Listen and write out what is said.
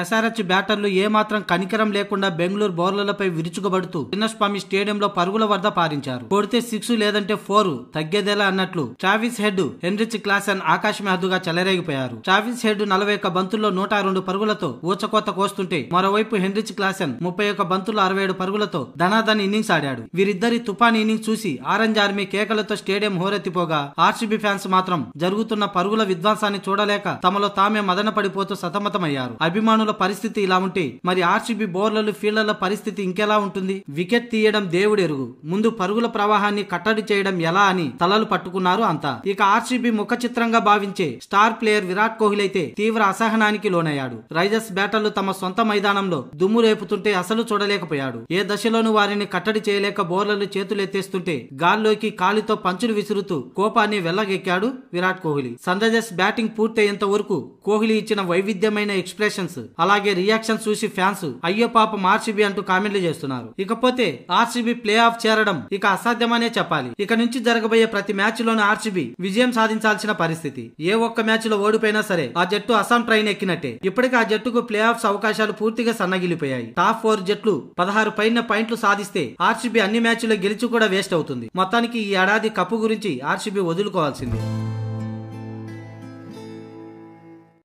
SRH బ్యాటర్లు ఏమాత్రం కనికరం లేకుండా బెంగళూరు బౌలర్లపై విరుచుకుబడుతూ చిన్నస్వామి స్టేడియంలో పరుగుల వద్ద పారించారు కొడితే సిక్స్ లేదంటే ఫోర్ తగ్గేదేలా అన్నట్లు చావిస్ హెడ్ హెన్రిచ్ క్లాసన్ ఆకాశ హద్దుగా చెలరేగిపోయారు చావిస్ హెడ్ నలభై ఒక్క బంతుల్లో నూట రెండు పరుగులతో ఊచకోత కోస్తుంటే మరోవైపు హెన్రిచ్ క్లాసన్ ముప్పై ఒక్క బంతుల్లో అరవై ఏడు పరుగులతో ధనాధన్ ఇన్నింగ్స్ ఆడాడు వీరిద్దరి తుఫాన్ ఇన్నింగ్స్ చూసి ఆరెంజ్ ఆర్మీ కేకలతో స్టేడియం హోరెత్తిపోగా ఆర్సీబీ ఫ్యాన్స్ మాత్రం జరుగుతున్న పరుగుల విధ్వంసాన్ని చూడలేక తమలో తామే మదన పడిపోతూ సతమతమయ్యారు అభిమానులు మైదానంలో పరిస్థితి ఇలా ఉంటే మరి ఆర్సీబీ బౌలర్లు ఫీల్డర్ల పరిస్థితి ఇంకెలా ఉంటుంది వికెట్ తీయడం దేవుడెరుగు ముందు పరుగుల ప్రవాహాన్ని కట్టడి చేయడం ఎలా అని తలలు పట్టుకున్నారు అంతా ఇక ఆర్సీబీ ముఖ చిత్రంగా భావించే స్టార్ ప్లేయర్ విరాట్ కోహ్లీ అయితే తీవ్ర అసహనానికి లోనయ్యాడు రైజర్స్ బ్యాటర్లు తమ సొంత మైదానంలో దుమ్ము రేపుతుంటే అసలు చూడలేకపోయాడు ఏ దశలోనూ వారిని కట్టడి చేయలేక బౌలర్లు చేతులెత్తేస్తుంటే గాల్లోకి కాలితో పంచులు విసురుతూ కోపాన్ని వెళ్లగెక్కాడు విరాట్ కోహ్లీ సన్ రైజర్స్ బ్యాటింగ్ పూర్తయ్యేంత వరకు కోహ్లీ ఇచ్చిన వైవిధ్యమైన ఎక్స్ప్రెషన్స్ అలాగే రియాక్షన్ చూసి ఫ్యాన్స్ అయ్యో పాపం ఆర్సీబీ అంటూ కామెంట్లు చేస్తున్నారు ఇకపోతే ఆర్సీబీ ప్లే ఆఫ్ చేరడం ఇక అసాధ్యమనే చెప్పాలి ఇక నుంచి జరగబోయే ప్రతి మ్యాచ్ లోను ఆర్సీబీ విజయం సాధించాల్సిన పరిస్థితి ఏ ఒక్క మ్యాచ్ లో ఓడిపోయినా సరే ఆ జట్టు అసాం ట్రైన్ ఎక్కినట్టే ఇప్పటికే ఆ జట్టుకు ప్లే ఆఫ్స్ అవకాశాలు పూర్తిగా సన్నగిలిపోయాయి టాప్ ఫోర్ జట్లు పదహారు పైన పాయింట్లు సాధిస్తే ఆర్సీబీ అన్ని లో గెలిచి కూడా వేస్ట్ అవుతుంది మొత్తానికి ఈ ఏడాది కప్పు గురించి ఆర్సీబీ వదులుకోవాల్సిందే